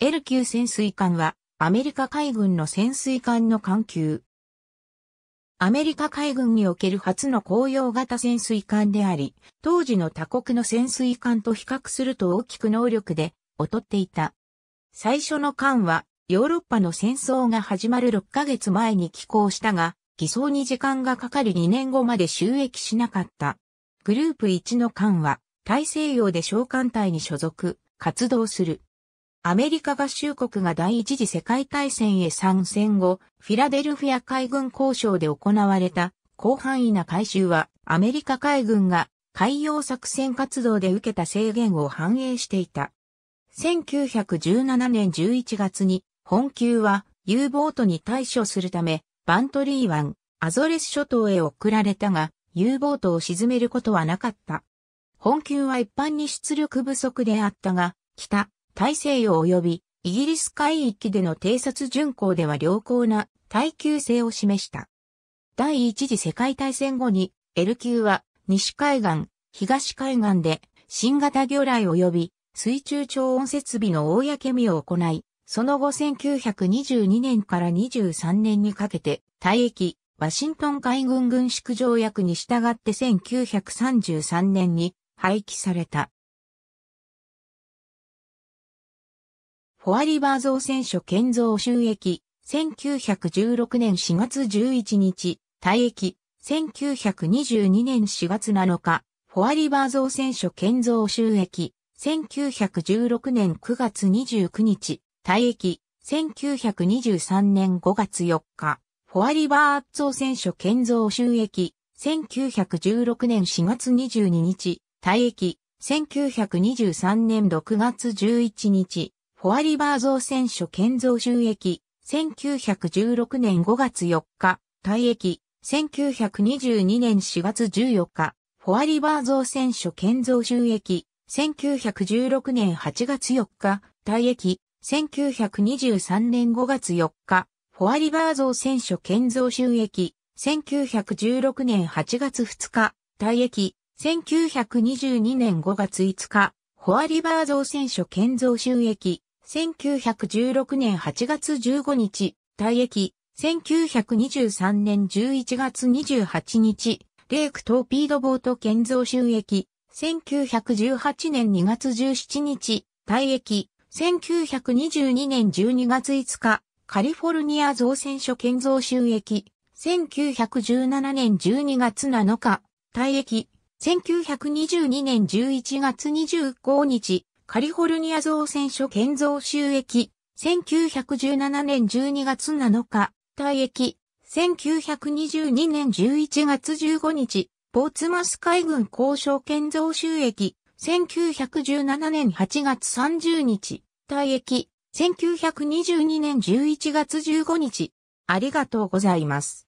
L 級潜水艦は、アメリカ海軍の潜水艦の艦級。アメリカ海軍における初の公用型潜水艦であり、当時の他国の潜水艦と比較すると大きく能力で劣っていた。最初の艦は、ヨーロッパの戦争が始まる6ヶ月前に寄港したが、偽装に時間がかかり2年後まで収益しなかった。グループ1の艦は、大西洋で小艦隊に所属、活動する。アメリカ合衆国が第一次世界大戦へ参戦後、フィラデルフィア海軍交渉で行われた広範囲な改修は、アメリカ海軍が海洋作戦活動で受けた制限を反映していた。1917年11月に、本級は U ボートに対処するため、バントリー湾、アゾレス諸島へ送られたが、U ボートを沈めることはなかった。本級は一般に出力不足であったが、北、大西洋及びイギリス海域での偵察巡航では良好な耐久性を示した。第一次世界大戦後に L 級は西海岸、東海岸で新型魚雷及び水中超音設備の公見を行い、その後1922年から23年にかけて、退役、ワシントン海軍軍縮条約に従って1933年に廃棄された。フォアリバー造船所建造収益、1916年4月11日、退役、1922年4月7日、フォアリバー造船所建造収益、1916年9月29日、退役、1923年5月4日、フォアリバー造船所建造収益、1916年4月22日、退役、1923年6月11日、フォアリバー造船所建造収益、1916年5月4日、退役、1922年4月14日、フォアリバー造船所建造収益、1916年8月4日、退役、1923年5月4日、フォアリバー造船所建造収益、1916年8月2日、退役、1922年5月5日、フォアリバー造船所建造収益、1916年8月15日、退役、1923年11月28日、レイクトーピードボート建造収益、1918年2月17日、退役、1922年12月5日、カリフォルニア造船所建造収益、1917年12月7日、退役、1922年11月25日、カリフォルニア造船所建造収益、1917年12月7日、退役、1922年11月15日、ポーツマス海軍交渉建造収益、1917年8月30日、退役、1922年11月15日。ありがとうございます。